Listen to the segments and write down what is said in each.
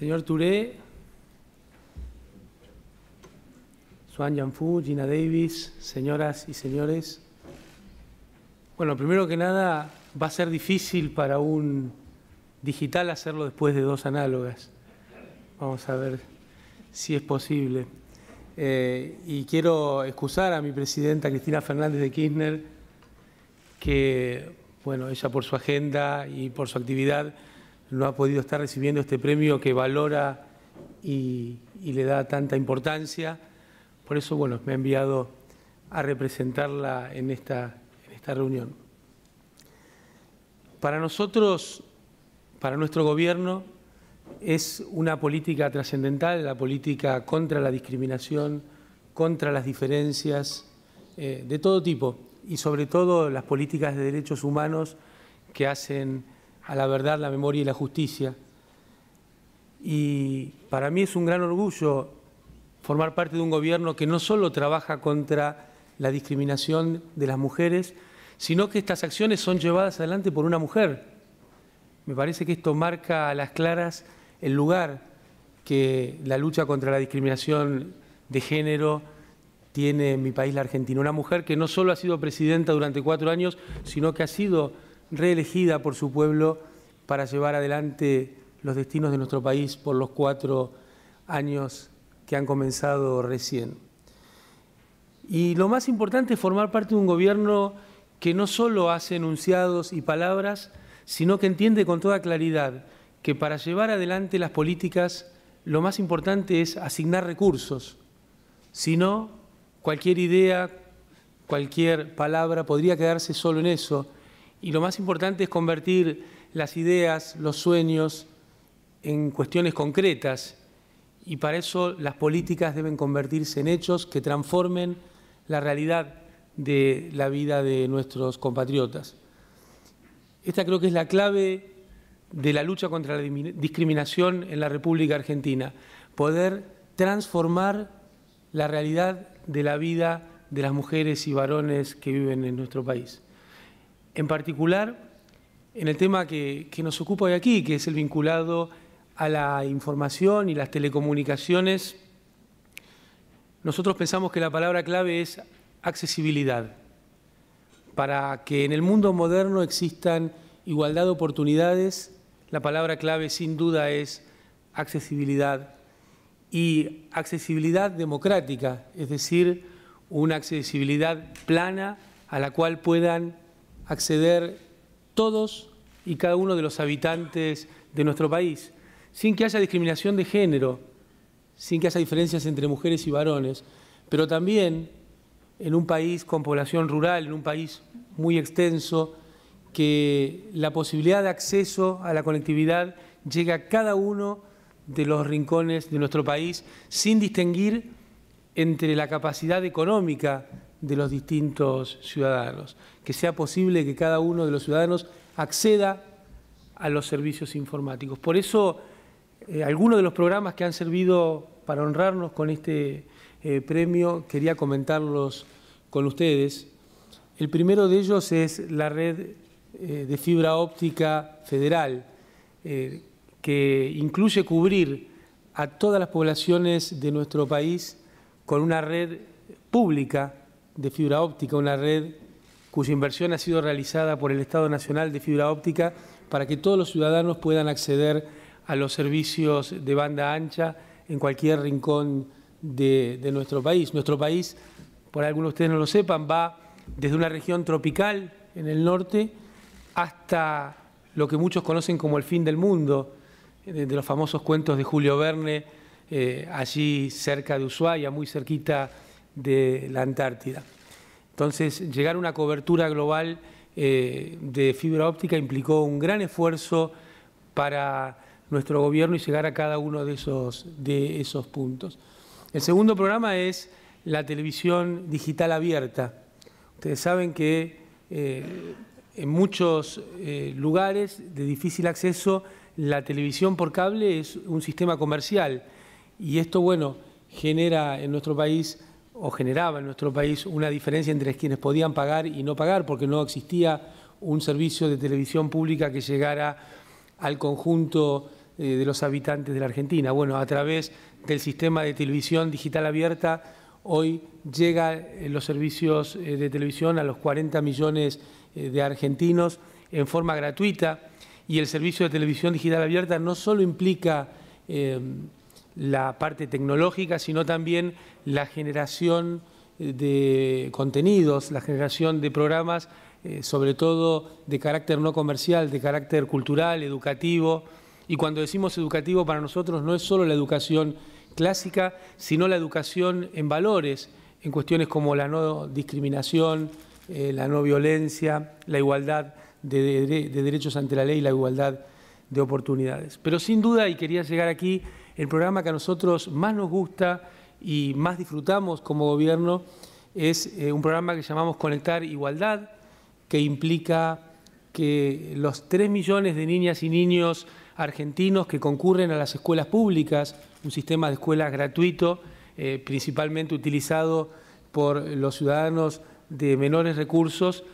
Señor Touré, Suan Yanfu, Gina Davis, señoras y señores. Bueno, primero que nada, va a ser difícil para un digital hacerlo después de dos análogas. Vamos a ver si es posible. Eh, y quiero excusar a mi presidenta Cristina Fernández de Kirchner, que, bueno, ella por su agenda y por su actividad no ha podido estar recibiendo este premio que valora y, le da tanta importancia. Por eso, bueno, me ha enviado a representarla en esta, en esta reunión. Para nosotros, para nuestro gobierno, es una política trascendental, la política contra la discriminación, contra las diferencias eh, de todo tipo y sobre todo las políticas de derechos humanos que hacen a la verdad, la memoria y la justicia. Y para mí es un gran orgullo formar parte de un gobierno que no solo trabaja contra la discriminación de las mujeres, sino que estas acciones son llevadas adelante por una mujer. Me parece que esto marca a las claras el lugar que la lucha contra la discriminación de género tiene en mi país, la Argentina. Una mujer que no solo ha sido presidenta durante cuatro años, sino que ha sido reelegida por su pueblo para llevar adelante los destinos de nuestro país por los cuatro años que han comenzado recién. Y lo más importante es formar parte de un gobierno que no solo hace enunciados y palabras, sino que entiende con toda claridad que para llevar adelante las políticas lo más importante es asignar recursos. Si no, cualquier idea, cualquier palabra podría quedarse solo en eso y lo más importante es convertir las ideas, los sueños en cuestiones concretas. Y para eso las políticas deben convertirse en hechos que transformen la realidad de la vida de nuestros compatriotas. Esta creo que es la clave de la lucha contra la discriminación en la República Argentina, poder transformar la realidad de la vida de las mujeres y varones que viven en nuestro país. En particular, en el tema que, nos ocupa hoy aquí, que es el vinculado a la información y las telecomunicaciones, nosotros pensamos que la palabra clave es accesibilidad, para que en el mundo moderno existan igualdad de oportunidades, la palabra clave sin duda es accesibilidad y accesibilidad democrática, es decir, una accesibilidad plana a la cual puedan acceder todos y cada uno de los habitantes de nuestro país, sin que haya discriminación de género, sin que haya diferencias entre mujeres y varones, pero también en un país con población rural, en un país muy extenso, que la posibilidad de acceso a la conectividad llega a cada uno de los rincones de nuestro país sin distinguir entre la capacidad económica de los distintos ciudadanos, que sea posible que cada uno de los ciudadanos acceda a los servicios informáticos. Por eso, eh, algunos de los programas que han servido para honrarnos con este eh, premio, quería comentarlos con ustedes. El primero de ellos es la red eh, de fibra óptica federal, que incluye cubrir a todas las poblaciones de nuestro país con una red pública de fibra óptica, una red cuya inversión ha sido realizada por el Estado Nacional de Fibra Óptica para que todos los ciudadanos puedan acceder a los servicios de banda ancha en cualquier rincón de, nuestro país. Nuestro país, por algunos de ustedes no lo sepan, va desde una región tropical en el norte hasta lo que muchos conocen como el fin del mundo, de, los famosos cuentos de Julio Verne, eh, allí cerca de Ushuaia, muy cerquita de la Antártida. Entonces, llegar a una cobertura global eh, de fibra óptica implicó un gran esfuerzo para nuestro gobierno y llegar a cada uno de esos, de esos puntos. El segundo programa es la televisión digital abierta. Ustedes saben que eh, en muchos eh, lugares de difícil acceso la televisión por cable es un sistema comercial y esto, bueno, genera en nuestro país o generaba en nuestro país una diferencia entre quienes podían pagar y no pagar, porque no existía un servicio de televisión pública que llegara al conjunto eh, de los habitantes de la Argentina. Bueno, a través del sistema de televisión digital abierta, hoy llegan eh, los servicios eh, de televisión a los 40 millones de argentinos en forma gratuita y el servicio de televisión digital abierta no solo implica la parte tecnológica, sino también la generación eh, de contenidos, la generación de programas, eh, sobre todo de carácter no comercial, de carácter cultural, educativo. Y cuando decimos educativo para nosotros no es solo la educación clásica, sino la educación en valores, en cuestiones como la no discriminación, eh, la no violencia, la igualdad de, de derechos ante la ley, la igualdad de oportunidades. Pero sin duda, y quería llegar aquí, el programa que a nosotros más nos gusta y más disfrutamos como gobierno es eh, un programa que llamamos Conectar Igualdad, que implica que los 3 millones de niñas y niños argentinos que concurren a las escuelas públicas, un sistema de escuelas gratuito, eh, principalmente utilizado por los ciudadanos de menores recursos,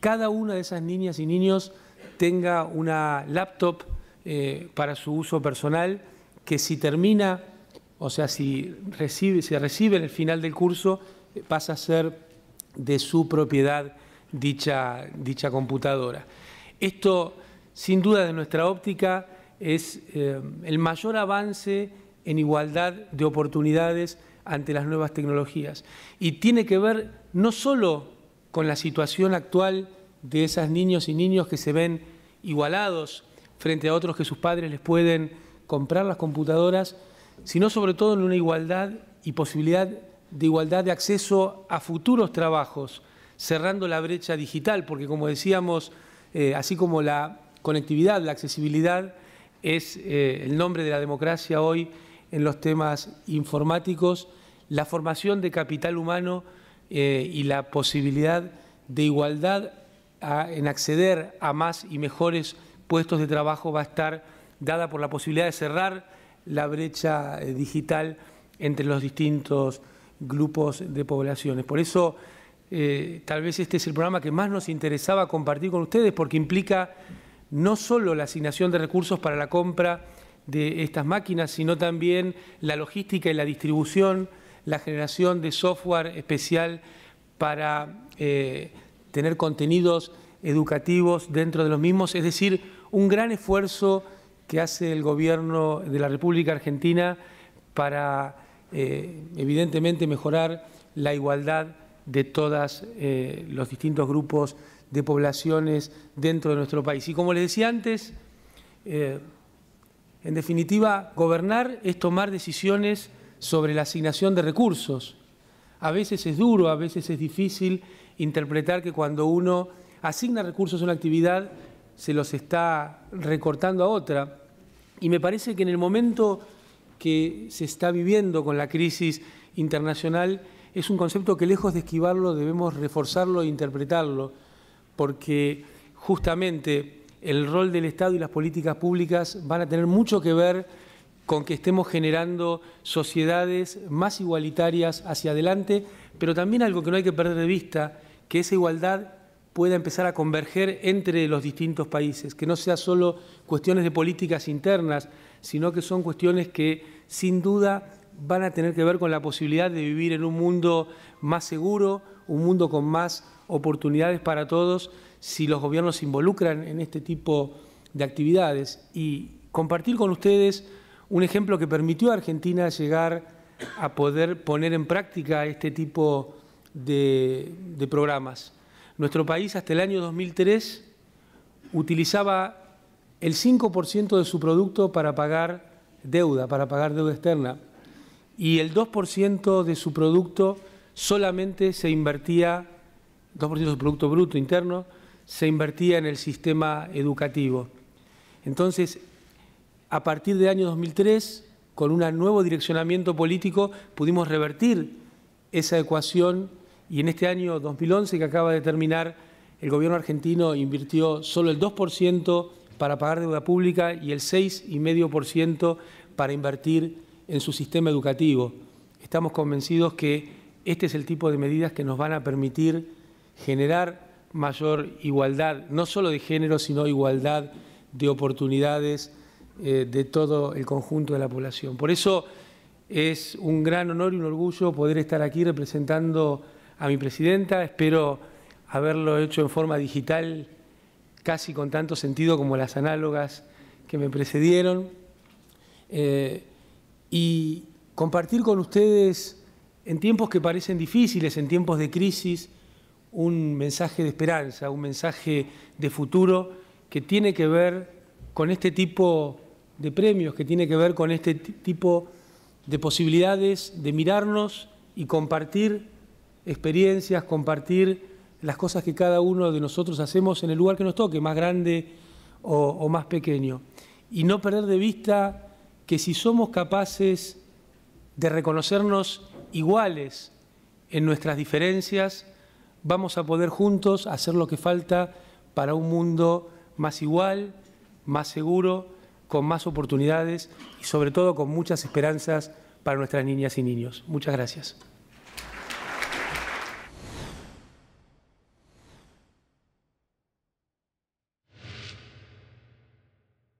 cada una de esas niñas y niños tenga una laptop eh, para su uso personal que si termina, o sea, si recibe, se recibe en el final del curso, eh, pasa a ser de su propiedad dicha, dicha computadora. Esto, sin duda, de nuestra óptica, es eh, el mayor avance en igualdad de oportunidades ante las nuevas tecnologías. Y tiene que ver no solo con la situación actual de esas niños y niños que se ven igualados frente a otros que sus padres les pueden comprar las computadoras, sino sobre todo en una igualdad y posibilidad de igualdad de acceso a futuros trabajos, cerrando la brecha digital, porque como decíamos, eh, así como la conectividad, la accesibilidad es eh, el nombre de la democracia hoy en los temas informáticos, la formación de capital humano eh, y la posibilidad de igualdad en acceder a más y mejores puestos de trabajo va a estar dada por la posibilidad de cerrar la brecha eh, digital entre los distintos grupos de poblaciones. Por eso, eh, tal vez este es el programa que más nos interesaba compartir con ustedes, porque implica no solo la asignación de recursos para la compra de estas máquinas, sino también la logística y la distribución, la generación de software especial para eh, tener contenidos educativos dentro de los mismos, es decir, un gran esfuerzo que hace el gobierno de la República Argentina para, eh, evidentemente, mejorar la igualdad de todos eh, los distintos grupos de poblaciones dentro de nuestro país. Y como le decía antes, eh, en definitiva, gobernar es tomar decisiones sobre la asignación de recursos. A veces es duro, a veces es difícil interpretar que cuando uno asigna recursos a una actividad se los está recortando a otra. Y me parece que en el momento que se está viviendo con la crisis internacional es un concepto que lejos de esquivarlo debemos reforzarlo e interpretarlo, porque justamente el rol del Estado y las políticas públicas van a tener mucho que ver con que estemos generando sociedades más igualitarias hacia adelante, pero también algo que no hay que perder de vista, que esa igualdad pueda empezar a converger entre los distintos países, que no sea solo cuestiones de políticas internas, sino que son cuestiones que sin duda van a tener que ver con la posibilidad de vivir en un mundo más seguro, un mundo con más oportunidades para todos, si los gobiernos se involucran en este tipo de actividades. Y compartir con ustedes un ejemplo que permitió a Argentina llegar a poder poner en práctica este tipo de, de programas nuestro país hasta el año 2003 utilizaba el 5% de su producto para pagar deuda, para pagar deuda externa, y el 2% de su producto solamente se invertía, 2% de su producto bruto interno, se invertía en el sistema educativo. Entonces, a partir del año 2003, con un nuevo direccionamiento político, pudimos revertir esa ecuación y en este año 2011 que acaba de terminar, el gobierno argentino invirtió solo el 2% para pagar deuda pública y el 6,5% para invertir en su sistema educativo. Estamos convencidos que este es el tipo de medidas que nos van a permitir generar mayor igualdad, no solo de género, sino igualdad de oportunidades eh, de todo el conjunto de la población. Por eso es un gran honor y un orgullo poder estar aquí representando a mi presidenta. Espero haberlo hecho en forma digital, casi con tanto sentido como las análogas que me precedieron. Eh, y compartir con ustedes, en tiempos que parecen difíciles, en tiempos de crisis, un mensaje de esperanza, un mensaje de futuro que tiene que ver con este tipo de premios, que tiene que ver con este tipo de posibilidades de mirarnos y compartir experiencias, compartir las cosas que cada uno de nosotros hacemos en el lugar que nos toque, más grande o, más pequeño. Y no perder de vista que si somos capaces de reconocernos iguales en nuestras diferencias, vamos a poder juntos hacer lo que falta para un mundo más igual, más seguro, con más oportunidades y sobre todo con muchas esperanzas para nuestras niñas y niños. Muchas gracias.